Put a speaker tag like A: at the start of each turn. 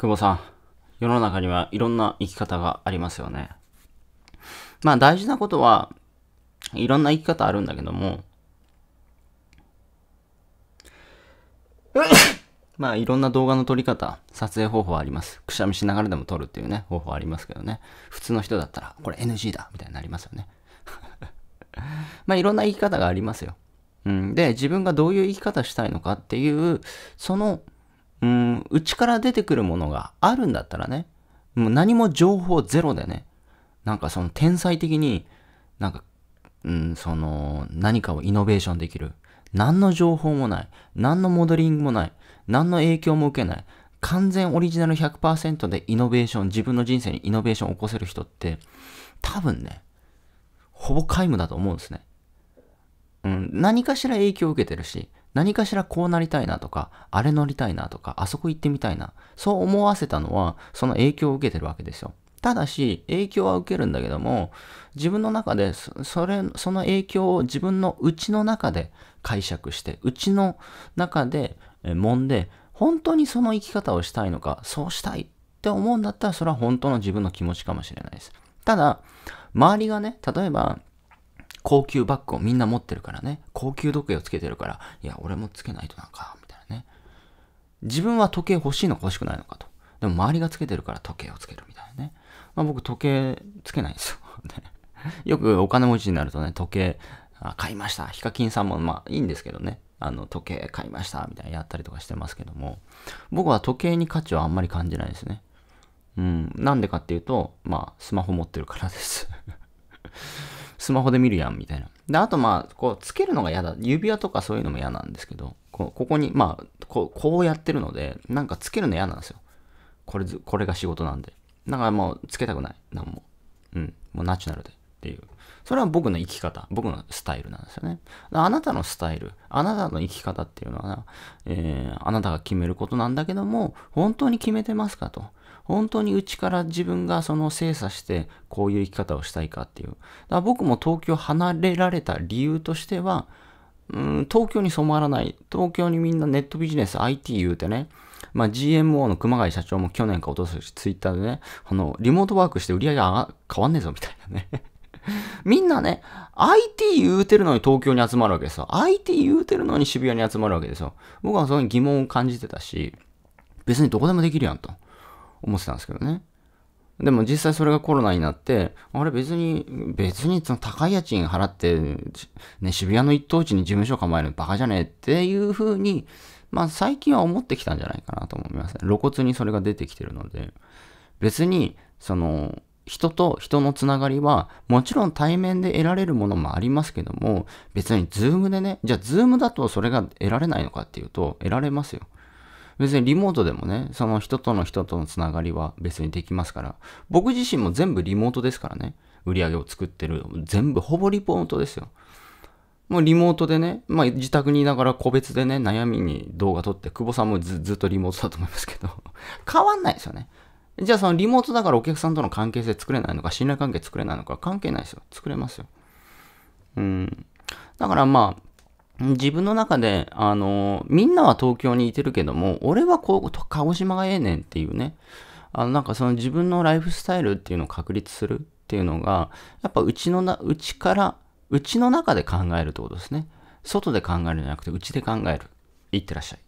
A: 久保さん、世の中にはいろんな生き方がありますよね。まあ大事なことは、いろんな生き方あるんだけども、まあいろんな動画の撮り方、撮影方法はあります。くしゃみしながらでも撮るっていうね、方法ありますけどね。普通の人だったら、これ NG だみたいになりますよね。まあいろんな生き方がありますよ。うん、で、自分がどういう生き方したいのかっていう、そのうん、内から出てくるものがあるんだったらね、もう何も情報ゼロでね、なんかその天才的に、なんか、うん、その、何かをイノベーションできる。何の情報もない。何のモデリングもない。何の影響も受けない。完全オリジナル100%でイノベーション、自分の人生にイノベーションを起こせる人って、多分ね、ほぼ皆無だと思うんですね。うん、何かしら影響を受けてるし、何かしらこうなりたいなとか、あれ乗りたいなとか、あそこ行ってみたいな、そう思わせたのは、その影響を受けてるわけですよ。ただし、影響は受けるんだけども、自分の中で、それ、その影響を自分の内の中で解釈して、内の中で揉んで、本当にその生き方をしたいのか、そうしたいって思うんだったら、それは本当の自分の気持ちかもしれないです。ただ、周りがね、例えば、高級バッグをみんな持ってるからね、高級時計をつけてるから、いや、俺もつけないとなんか、みたいなね。自分は時計欲しいのか欲しくないのかと。でも周りがつけてるから時計をつけるみたいなね。まあ僕時計つけないんですよ。よくお金持ちになるとね、時計あ買いました。ヒカキンさんもまあいいんですけどね。あの時計買いましたみたいなやったりとかしてますけども、僕は時計に価値はあんまり感じないですね。うん。なんでかっていうと、まあスマホ持ってるからです。スマホで見るやん、みたいな。で、あとまあ、こう、つけるのが嫌だ。指輪とかそういうのも嫌なんですけど、こここに、まあこう、こうやってるので、なんかつけるの嫌なんですよ。これ、これが仕事なんで。だからもう、つけたくない。なんも。うん。もうナチュラルで。っていう。それは僕の生き方、僕のスタイルなんですよね。あなたのスタイル、あなたの生き方っていうのは、えー、あなたが決めることなんだけども、本当に決めてますかと。本当に内から自分がその精査してこういう生き方をしたいかっていう。だから僕も東京離れられた理由としては、うん、東京に染まらない。東京にみんなネットビジネス IT 言うてね、まあ、GMO の熊谷社長も去年か落とすし、ツイッターでね、あの、リモートワークして売り上げが変わんねえぞみたいなね。みんなね、IT 言うてるのに東京に集まるわけですよ。IT 言うてるのに渋谷に集まるわけですよ。僕はそこに疑問を感じてたし、別にどこでもできるやんと。思ってたんですけどね。でも実際それがコロナになって、あれ別に、別にその高い家賃払って、ね、渋谷の一等地に事務所構えるのバカじゃねえっていうふうに、まあ最近は思ってきたんじゃないかなと思いますね。露骨にそれが出てきてるので、別に、その、人と人のつながりは、もちろん対面で得られるものもありますけども、別にズームでね、じゃあズームだとそれが得られないのかっていうと、得られますよ。別にリモートでもね、その人との人とのつながりは別にできますから、僕自身も全部リモートですからね、売り上げを作ってる、全部ほぼリポートですよ。もうリモートでね、まあ自宅にいながら個別でね、悩みに動画撮って、久保さんもずっとリモートだと思いますけど、変わんないですよね。じゃあそのリモートだからお客さんとの関係性作れないのか、信頼関係作れないのか、関係ないですよ。作れますよ。うん。だからまあ、自分の中で、あの、みんなは東京にいてるけども、俺はこう、鹿児島がええねんっていうね、あの、なんかその自分のライフスタイルっていうのを確立するっていうのが、やっぱうちのな、うちから、うちの中で考えるってことですね。外で考えるんじゃなくて、うちで考える。いってらっしゃい。